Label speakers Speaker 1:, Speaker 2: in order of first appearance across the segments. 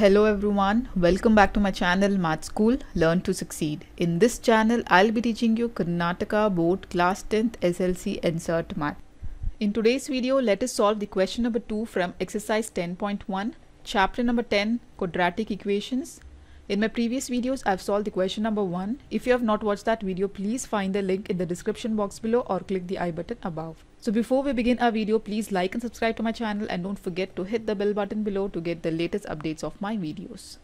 Speaker 1: Hello everyone, welcome back to my channel Math School Learn to Succeed. In this channel, I'll be teaching you Karnataka Board Class 10th SLC Insert Math. In today's video, let us solve the question number 2 from exercise 10.1, chapter number 10, quadratic equations. In my previous videos, I've solved the question number 1. If you have not watched that video, please find the link in the description box below or click the i button above. So before we begin our video, please like and subscribe to my channel and don't forget to hit the bell button below to get the latest updates of my videos.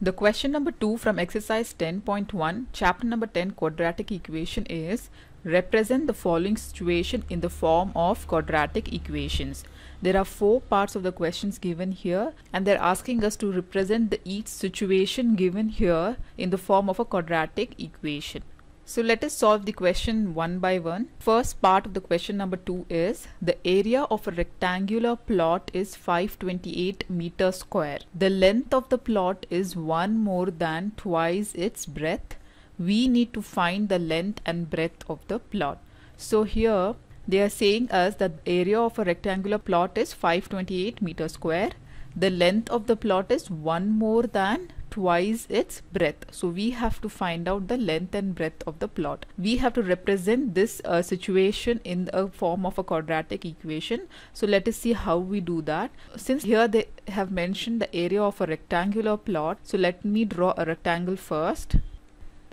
Speaker 1: The question number 2 from exercise 10.1 chapter number 10 quadratic equation is represent the following situation in the form of quadratic equations. There are four parts of the questions given here and they're asking us to represent the each situation given here in the form of a quadratic equation. So let us solve the question one by one. First part of the question number two is the area of a rectangular plot is 528 meter square. The length of the plot is one more than twice its breadth. We need to find the length and breadth of the plot. So here they are saying us that the area of a rectangular plot is 528 meter square. The length of the plot is one more than twice its breadth. So we have to find out the length and breadth of the plot. We have to represent this uh, situation in the form of a quadratic equation. So let us see how we do that. Since here they have mentioned the area of a rectangular plot. So let me draw a rectangle first.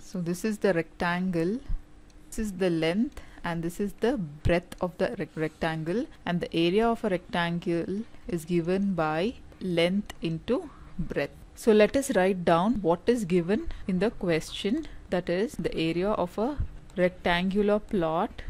Speaker 1: So this is the rectangle. This is the length and this is the breadth of the rectangle and the area of a rectangle is given by length into breadth. So let us write down what is given in the question that is the area of a rectangular plot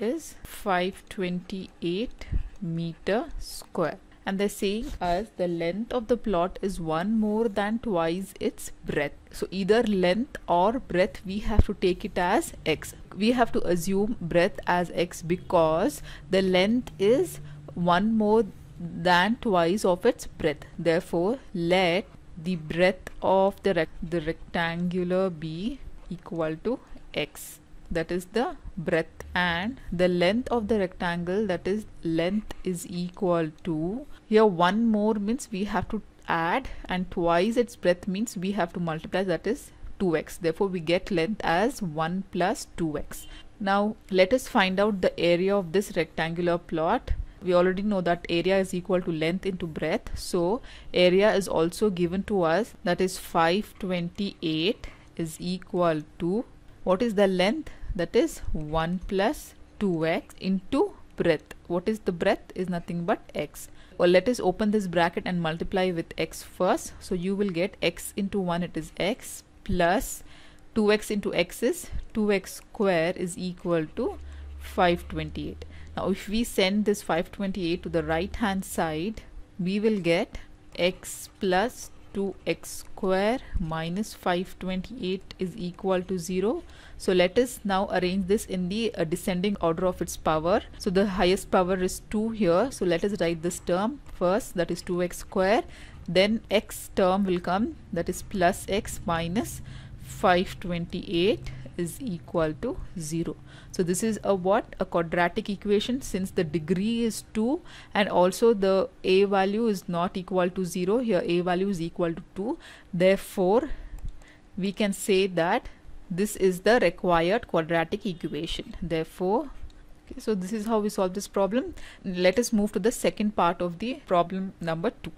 Speaker 1: is 528 meter square and they're saying as the length of the plot is one more than twice its breadth so either length or breadth we have to take it as x we have to assume breadth as x because the length is one more than twice of its breadth therefore let the breadth of the, rec the rectangular B equal to x that is the breadth and the length of the rectangle that is length is equal to here one more means we have to add and twice its breadth means we have to multiply that is 2x therefore we get length as 1 plus 2x now let us find out the area of this rectangular plot we already know that area is equal to length into breadth so area is also given to us that is 528 is equal to what is the length that is 1 plus 2x into breadth what is the breadth is nothing but x well let us open this bracket and multiply with x first so you will get x into 1 it is x plus 2x into x is 2x square is equal to 528 now if we send this 528 to the right hand side, we will get x plus 2x square minus 528 is equal to 0. So let us now arrange this in the uh, descending order of its power. So the highest power is 2 here. So let us write this term first that is 2x square. Then x term will come that is plus x minus 528 is equal to 0. So this is a what? A quadratic equation since the degree is 2 and also the a value is not equal to 0. Here a value is equal to 2. Therefore, we can say that this is the required quadratic equation. Therefore, okay, so this is how we solve this problem. Let us move to the second part of the problem number 2.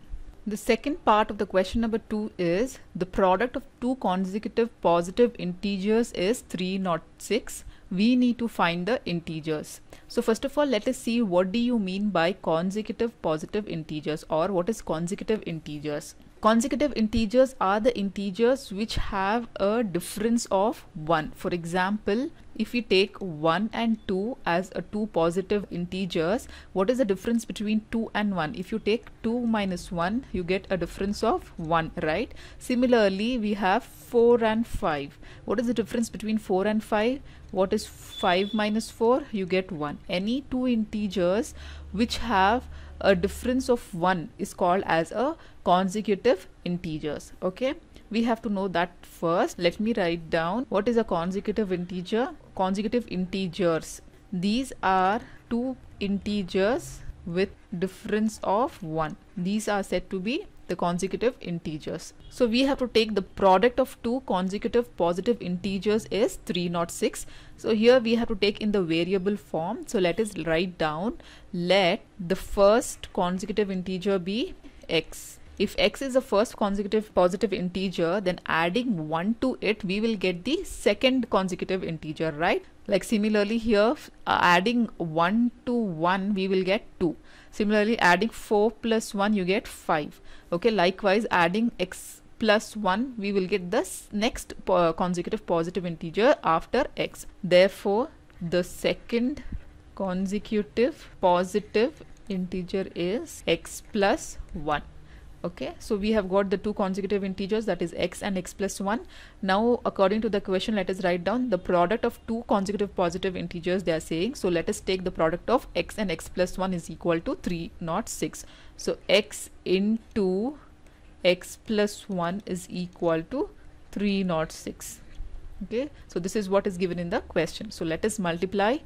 Speaker 1: The second part of the question number 2 is the product of two consecutive positive integers is 3 not 6. We need to find the integers. So first of all let us see what do you mean by consecutive positive integers or what is consecutive integers. Consecutive integers are the integers which have a difference of 1. For example if we take 1 and 2 as a two positive integers what is the difference between 2 and 1 if you take 2 minus 1 you get a difference of 1 right similarly we have 4 and 5 what is the difference between 4 and 5 what is 5 minus 4 you get 1 any two integers which have a difference of 1 is called as a consecutive integers okay we have to know that first let me write down what is a consecutive integer consecutive integers. These are two integers with difference of 1. These are said to be the consecutive integers. So we have to take the product of two consecutive positive integers is 3 not 6. So here we have to take in the variable form. So let us write down let the first consecutive integer be x if x is the first consecutive positive integer, then adding 1 to it, we will get the second consecutive integer, right? Like similarly here, uh, adding 1 to 1, we will get 2. Similarly, adding 4 plus 1, you get 5. Okay, likewise, adding x plus 1 we will get the next po uh, consecutive positive integer after x therefore the second consecutive positive integer is x plus 1 okay so we have got the two consecutive integers that is x and x plus 1 now according to the question let us write down the product of two consecutive positive integers they are saying so let us take the product of x and x plus 1 is equal to 3 not 6 so x into x plus 1 is equal to 3 not 6 okay so this is what is given in the question so let us multiply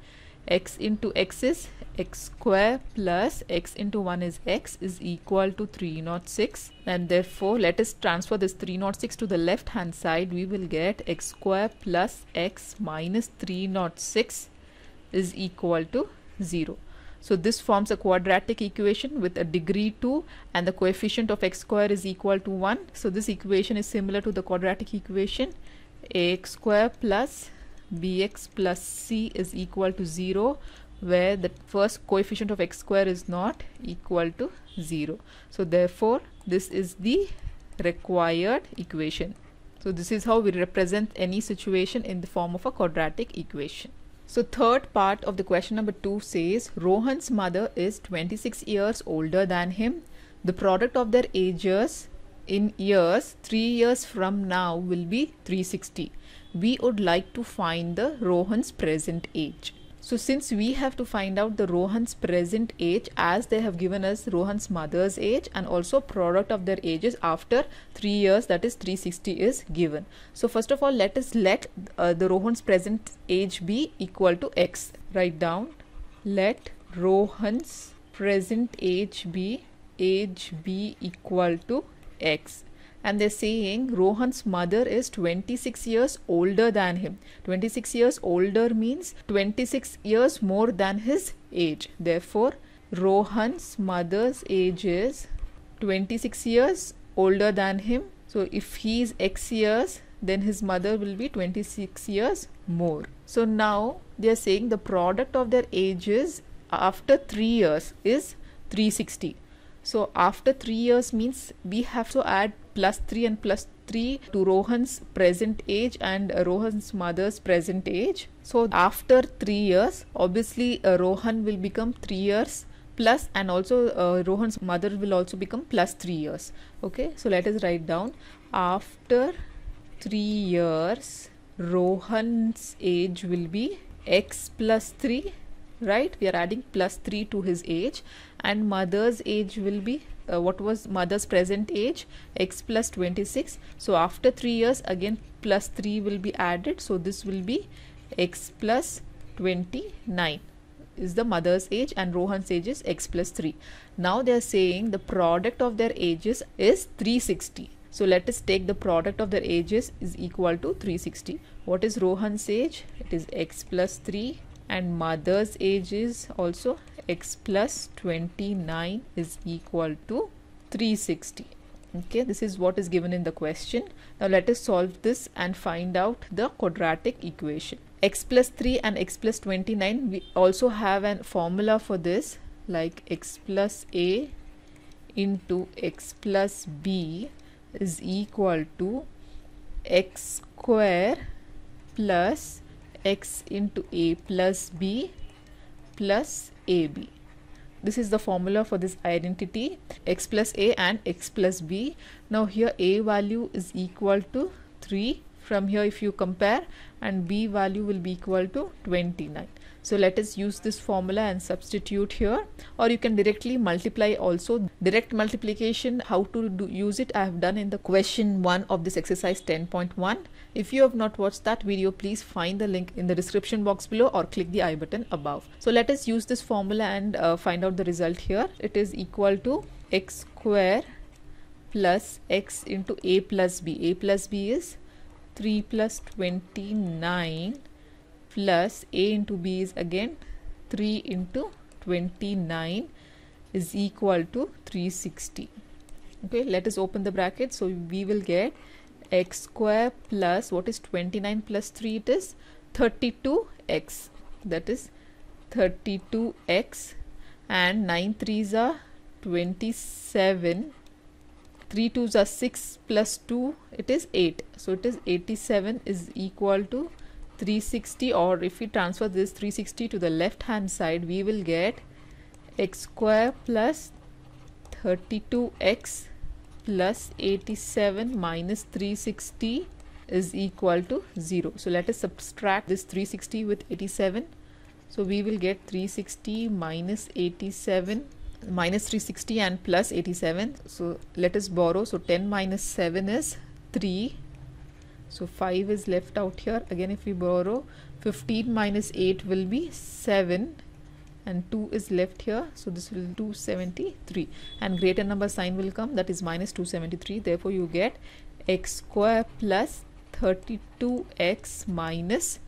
Speaker 1: x into x is x square plus x into 1 is x is equal to 3.06, and therefore let us transfer this 3.06 to the left hand side we will get x square plus x minus 3.06 is equal to 0. So this forms a quadratic equation with a degree 2 and the coefficient of x square is equal to 1. So this equation is similar to the quadratic equation ax square plus bx plus c is equal to 0 where the first coefficient of x square is not equal to 0. So therefore this is the required equation. So this is how we represent any situation in the form of a quadratic equation. So third part of the question number 2 says Rohan's mother is 26 years older than him. The product of their ages in years 3 years from now will be 360 we would like to find the Rohan's present age. So since we have to find out the Rohan's present age as they have given us Rohan's mother's age and also product of their ages after 3 years that is 360 is given. So first of all let us let uh, the Rohan's present age be equal to x. Write down let Rohan's present age be age be equal to x and they're saying Rohan's mother is 26 years older than him. 26 years older means 26 years more than his age. Therefore, Rohan's mother's age is 26 years older than him. So if he is X years, then his mother will be 26 years more. So now they are saying the product of their ages after 3 years is 360. So after 3 years means we have to add plus 3 and plus 3 to Rohan's present age and Rohan's mother's present age. So after 3 years, obviously uh, Rohan will become 3 years plus and also uh, Rohan's mother will also become plus 3 years. Okay, so let us write down after 3 years, Rohan's age will be x plus 3 right we are adding plus 3 to his age and mother's age will be uh, what was mother's present age x plus 26 so after 3 years again plus 3 will be added so this will be x plus 29 is the mother's age and Rohan's age is x plus 3. Now they are saying the product of their ages is 360. So let us take the product of their ages is equal to 360. What is Rohan's age? It is x plus 3 and mother's age is also x plus 29 is equal to 360 okay this is what is given in the question now let us solve this and find out the quadratic equation x plus 3 and x plus 29 we also have an formula for this like x plus a into x plus b is equal to x square plus x into a plus b plus ab. This is the formula for this identity x plus a and x plus b. Now here a value is equal to 3 from here if you compare and b value will be equal to 29 so let us use this formula and substitute here or you can directly multiply also direct multiplication how to do, use it i have done in the question 1 of this exercise 10.1 if you have not watched that video, please find the link in the description box below or click the i button above. So let us use this formula and uh, find out the result here. It is equal to x square plus x into a plus b. a plus b is 3 plus 29 plus a into b is again 3 into 29 is equal to 360 okay let us open the bracket so we will get x square plus what is 29 plus 3 it is 32x that is 32x and 9 3s are 27 3 2s are 6 plus 2 it is 8 so it is 87 is equal to 360 or if we transfer this 360 to the left hand side we will get x square plus 32x plus 87 minus 360 is equal to 0. So let us subtract this 360 with 87. So we will get 360 minus 87 minus 360 and plus 87. So let us borrow. So 10 minus 7 is 3. So 5 is left out here. Again if we borrow 15 minus 8 will be 7 and 2 is left here so this will 273 and greater number sign will come that is minus 273 therefore you get x square plus 32x minus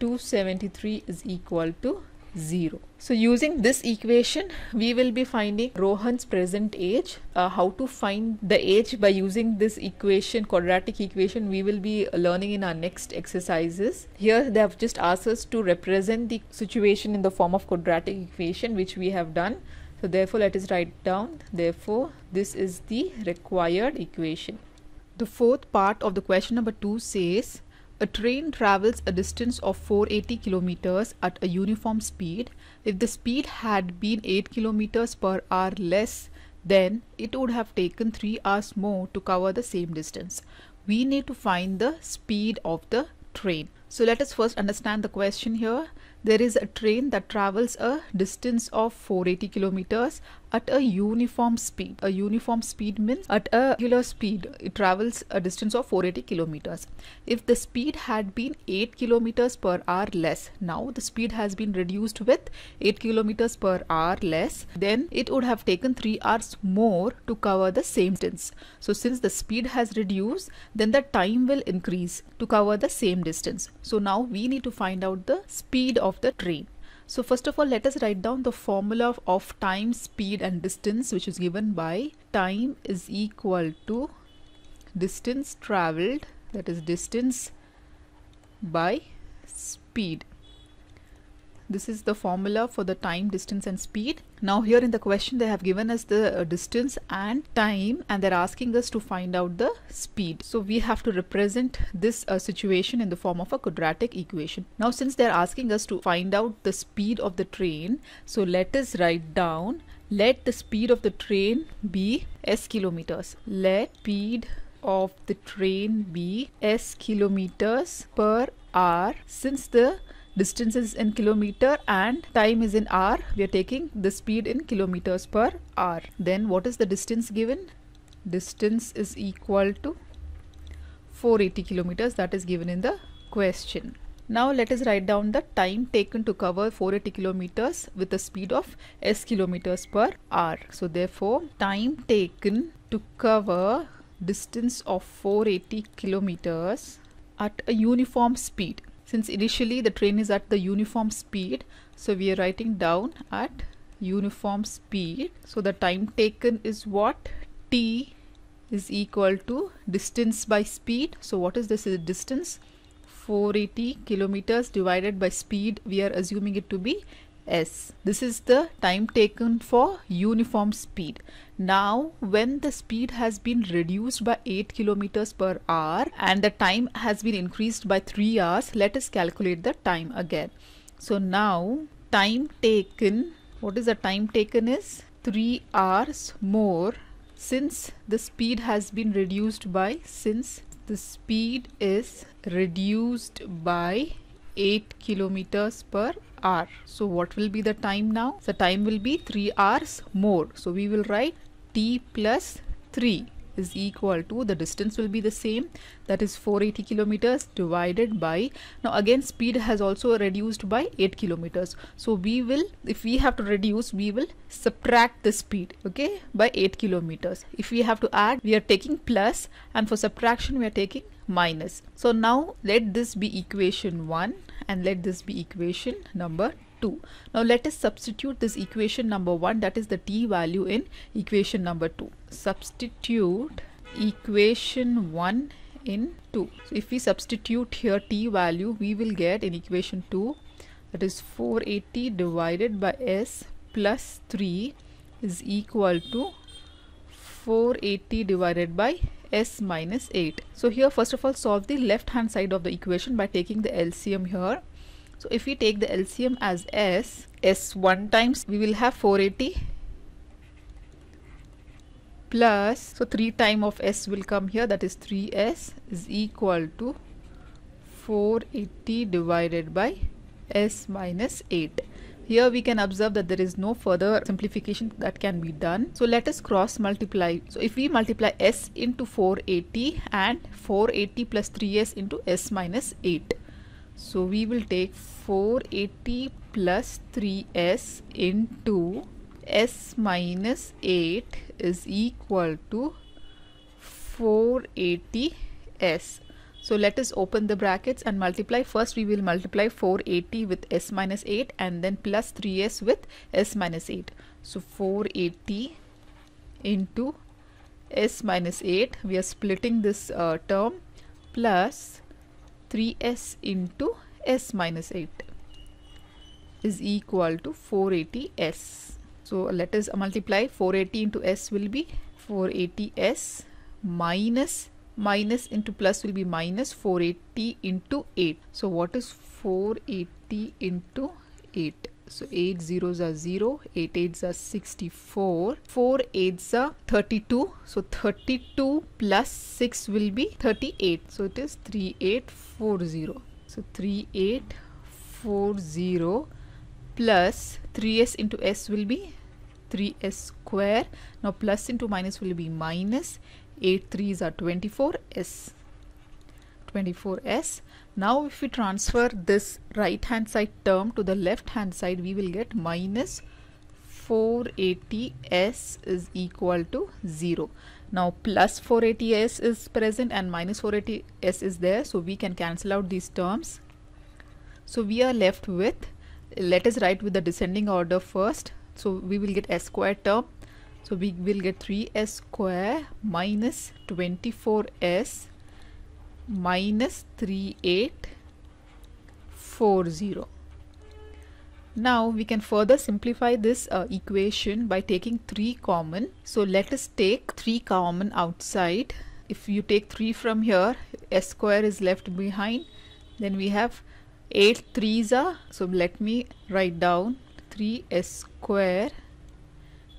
Speaker 1: 273 is equal to 0. So using this equation, we will be finding Rohan's present age. Uh, how to find the age by using this equation, quadratic equation, we will be learning in our next exercises. Here they have just asked us to represent the situation in the form of quadratic equation, which we have done. So therefore, let us write down, therefore, this is the required equation. The fourth part of the question number 2 says, a train travels a distance of 480 kilometers at a uniform speed. If the speed had been 8 kilometers per hour less, then it would have taken 3 hours more to cover the same distance. We need to find the speed of the train. So let us first understand the question here. There is a train that travels a distance of 480 kilometers at a uniform speed. A uniform speed means at a regular speed it travels a distance of 480 kilometers. If the speed had been 8 kilometers per hour less, now the speed has been reduced with 8 kilometers per hour less, then it would have taken 3 hours more to cover the same distance. So since the speed has reduced, then the time will increase to cover the same distance. So now we need to find out the speed of the train. So first of all, let us write down the formula of time, speed and distance which is given by time is equal to distance traveled that is distance by speed. This is the formula for the time, distance and speed. Now here in the question they have given us the uh, distance and time and they're asking us to find out the speed. So we have to represent this uh, situation in the form of a quadratic equation. Now since they're asking us to find out the speed of the train, so let us write down let the speed of the train be s kilometers. Let speed of the train be s kilometers per hour since the distance is in kilometer and time is in hour we are taking the speed in kilometers per hour then what is the distance given distance is equal to 480 kilometers that is given in the question now let us write down the time taken to cover 480 kilometers with a speed of s kilometers per hour so therefore time taken to cover distance of 480 kilometers at a uniform speed since initially the train is at the uniform speed, so we are writing down at uniform speed. So the time taken is what? T is equal to distance by speed. So what is this Is distance? 480 kilometers divided by speed. We are assuming it to be s. This is the time taken for uniform speed. Now when the speed has been reduced by 8 kilometers per hour and the time has been increased by 3 hours, let us calculate the time again. So now time taken, what is the time taken is 3 hours more since the speed has been reduced by since the speed is reduced by 8 kilometers per hour. So what will be the time now? The time will be 3 hours more. So we will write t plus 3 is equal to the distance will be the same that is 480 kilometers divided by now again speed has also reduced by 8 kilometers so we will if we have to reduce we will subtract the speed okay by 8 kilometers if we have to add we are taking plus and for subtraction we are taking minus. So now let this be equation 1 and let this be equation number 2. Now let us substitute this equation number 1 that is the t value in equation number 2. Substitute equation 1 in 2. So if we substitute here t value we will get in equation 2 that is 480 divided by s plus 3 is equal to 480 divided by s minus 8. So here first of all solve the left hand side of the equation by taking the LCM here. So if we take the LCM as s, s1 times we will have 480 plus so 3 time of s will come here that is 3s is equal to 480 divided by s minus 8 here we can observe that there is no further simplification that can be done. So let us cross multiply. So if we multiply s into 480 and 480 plus 3s into s minus 8. So we will take 480 plus 3s into s minus 8 is equal to 480s so let us open the brackets and multiply. First we will multiply 480 with s minus 8 and then plus 3s with s minus 8. So 480 into s minus 8 we are splitting this uh, term plus 3s into s minus 8 is equal to 480s. So let us multiply 480 into s will be 480s minus minus into plus will be minus 480 into 8 so what is 480 into 8 so 8 zeros are 0 8 eights are 64 4 eights are 32 so 32 plus 6 will be 38 so it is 3840 so 3840 plus 3s into s will be 3s square now plus into minus will be minus 8 3s are 24s 24s now if we transfer this right hand side term to the left hand side we will get minus 480s is equal to 0 now plus 480s is present and minus 480s is there so we can cancel out these terms so we are left with let us write with the descending order first so we will get s square term so we will get 3s square minus 24s minus 3840. Now we can further simplify this uh, equation by taking 3 common. So let us take 3 common outside. If you take 3 from here, s square is left behind. Then we have 8 3s are. So let me write down 3s square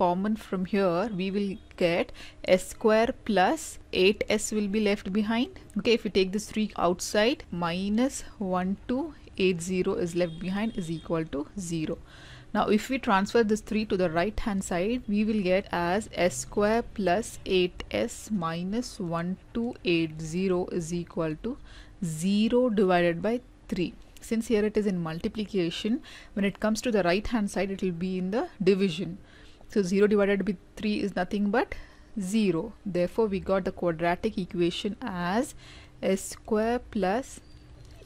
Speaker 1: common from here we will get s square plus 8s will be left behind okay if we take this 3 outside minus 1 to 0 is left behind is equal to 0 now if we transfer this 3 to the right hand side, we will get as s square plus 8s minus 1280 is equal to 0 divided by 3. Since here it is in multiplication, when it comes to the right hand side, it will be in the division. So 0 divided by 3 is nothing but 0. Therefore, we got the quadratic equation as s square plus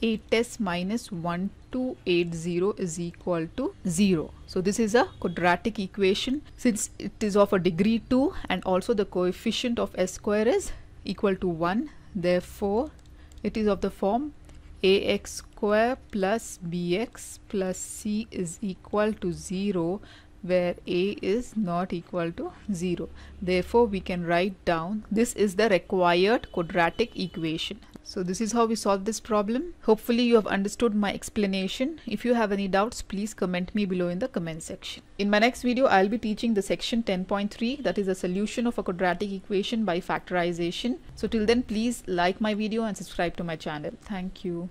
Speaker 1: 8s minus 1280 is equal to 0. So this is a quadratic equation since it is of a degree 2 and also the coefficient of s square is equal to 1. Therefore, it is of the form ax square plus bx plus c is equal to 0 where a is not equal to 0. Therefore, we can write down this is the required quadratic equation. So this is how we solve this problem. Hopefully you have understood my explanation. If you have any doubts, please comment me below in the comment section. In my next video, I'll be teaching the section 10.3 that is the solution of a quadratic equation by factorization. So till then, please like my video and subscribe to my channel. Thank you.